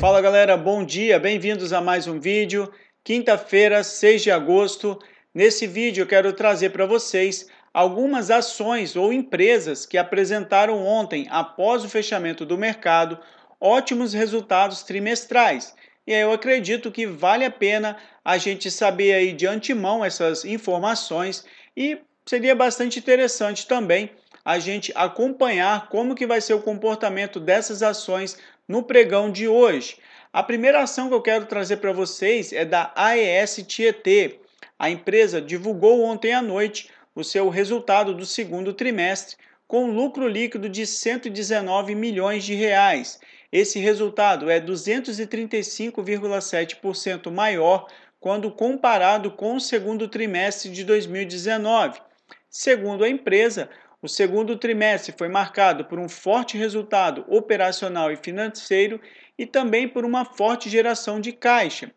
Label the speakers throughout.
Speaker 1: Fala galera, bom dia, bem-vindos a mais um vídeo. Quinta-feira, 6 de agosto. Nesse vídeo eu quero trazer para vocês algumas ações ou empresas que apresentaram ontem, após o fechamento do mercado, ótimos resultados trimestrais. E aí eu acredito que vale a pena a gente saber aí de antemão essas informações e seria bastante interessante também a gente acompanhar como que vai ser o comportamento dessas ações no pregão de hoje, a primeira ação que eu quero trazer para vocês é da AES Tietê. A empresa divulgou ontem à noite o seu resultado do segundo trimestre com lucro líquido de 119 milhões de reais. Esse resultado é 235,7% maior quando comparado com o segundo trimestre de 2019. Segundo a empresa, o segundo trimestre foi marcado por um forte resultado operacional e financeiro e também por uma forte geração de caixa.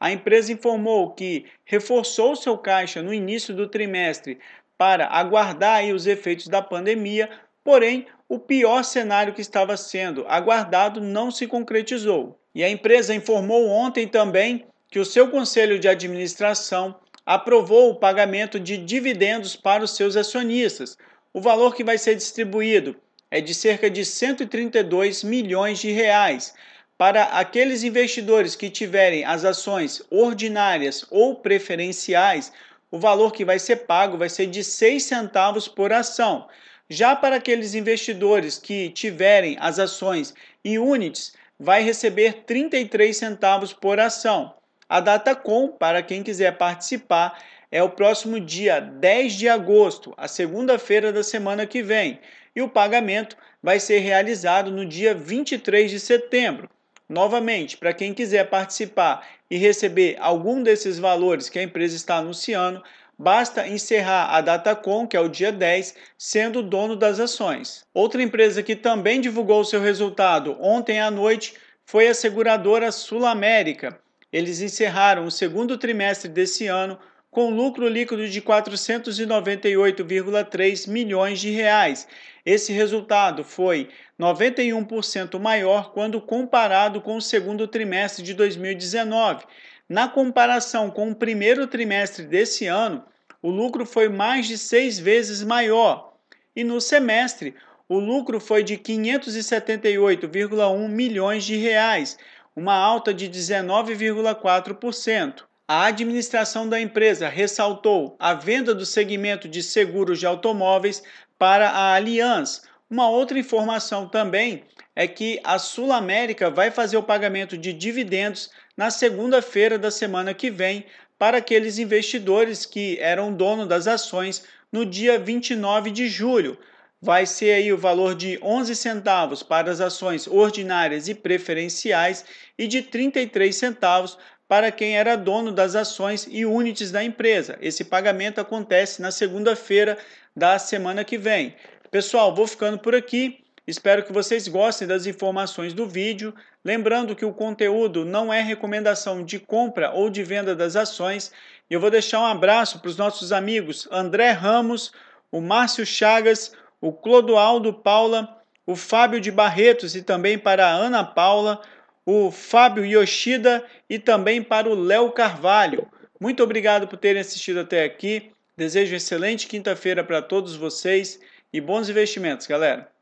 Speaker 1: A empresa informou que reforçou seu caixa no início do trimestre para aguardar os efeitos da pandemia, porém, o pior cenário que estava sendo aguardado não se concretizou. E a empresa informou ontem também que o seu conselho de administração aprovou o pagamento de dividendos para os seus acionistas o valor que vai ser distribuído é de cerca de 132 milhões de reais para aqueles investidores que tiverem as ações ordinárias ou preferenciais. O valor que vai ser pago vai ser de 6 centavos por ação. Já para aqueles investidores que tiverem as ações e units, vai receber 33 centavos por ação. A data com, para quem quiser participar, é o próximo dia 10 de agosto, a segunda-feira da semana que vem, e o pagamento vai ser realizado no dia 23 de setembro. Novamente, para quem quiser participar e receber algum desses valores que a empresa está anunciando, basta encerrar a data com, que é o dia 10, sendo dono das ações. Outra empresa que também divulgou seu resultado ontem à noite foi a seguradora Sul América. Eles encerraram o segundo trimestre desse ano com lucro líquido de 498,3 milhões de reais. Esse resultado foi 91% maior quando comparado com o segundo trimestre de 2019. Na comparação com o primeiro trimestre desse ano, o lucro foi mais de seis vezes maior. E no semestre, o lucro foi de 578,1 milhões de reais, uma alta de 19,4%. A administração da empresa ressaltou a venda do segmento de seguros de automóveis para a Allianz. Uma outra informação também é que a Sul América vai fazer o pagamento de dividendos na segunda-feira da semana que vem para aqueles investidores que eram dono das ações no dia 29 de julho. Vai ser aí o valor de 11 centavos para as ações ordinárias e preferenciais e de 33 centavos para quem era dono das ações e unidades da empresa. Esse pagamento acontece na segunda-feira da semana que vem. Pessoal, vou ficando por aqui. Espero que vocês gostem das informações do vídeo. Lembrando que o conteúdo não é recomendação de compra ou de venda das ações. Eu vou deixar um abraço para os nossos amigos André Ramos, o Márcio Chagas, o Clodoaldo Paula, o Fábio de Barretos e também para a Ana Paula o Fábio Yoshida e também para o Léo Carvalho. Muito obrigado por terem assistido até aqui. Desejo excelente quinta-feira para todos vocês e bons investimentos, galera.